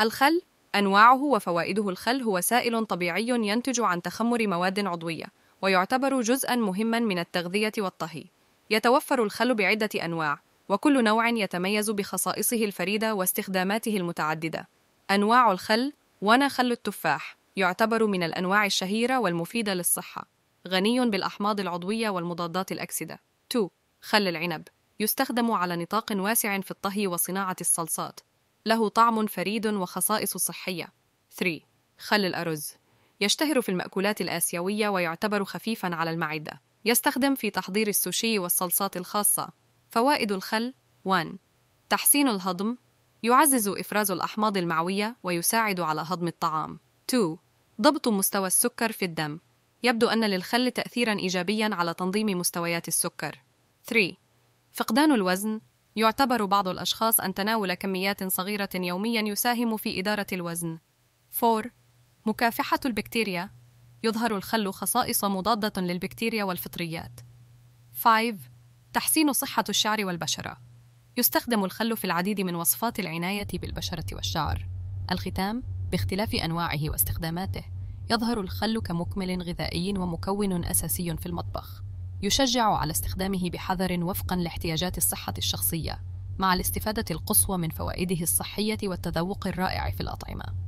الخل أنواعه وفوائده الخل هو سائل طبيعي ينتج عن تخمر مواد عضوية ويعتبر جزءا مهما من التغذية والطهي يتوفر الخل بعدة أنواع وكل نوع يتميز بخصائصه الفريدة واستخداماته المتعددة أنواع الخل ونا خل التفاح يعتبر من الأنواع الشهيرة والمفيدة للصحة غني بالأحماض العضوية والمضادات الأكسدة 2. خل العنب يستخدم على نطاق واسع في الطهي وصناعة الصلصات له طعم فريد وخصائص صحية 3. خل الأرز يشتهر في المأكولات الآسيوية ويعتبر خفيفا على المعدة يستخدم في تحضير السوشي والصلصات الخاصة فوائد الخل 1. تحسين الهضم يعزز إفراز الأحماض المعوية ويساعد على هضم الطعام 2. ضبط مستوى السكر في الدم يبدو أن للخل تأثيرا إيجابيا على تنظيم مستويات السكر 3. فقدان الوزن يعتبر بعض الأشخاص أن تناول كميات صغيرة يوميا يساهم في إدارة الوزن 4. مكافحة البكتيريا يظهر الخل خصائص مضادة للبكتيريا والفطريات 5. تحسين صحة الشعر والبشرة يستخدم الخل في العديد من وصفات العناية بالبشرة والشعر الختام باختلاف أنواعه واستخداماته يظهر الخل كمكمل غذائي ومكون أساسي في المطبخ يشجع على استخدامه بحذر وفقا لاحتياجات الصحة الشخصية مع الاستفادة القصوى من فوائده الصحية والتذوق الرائع في الأطعمة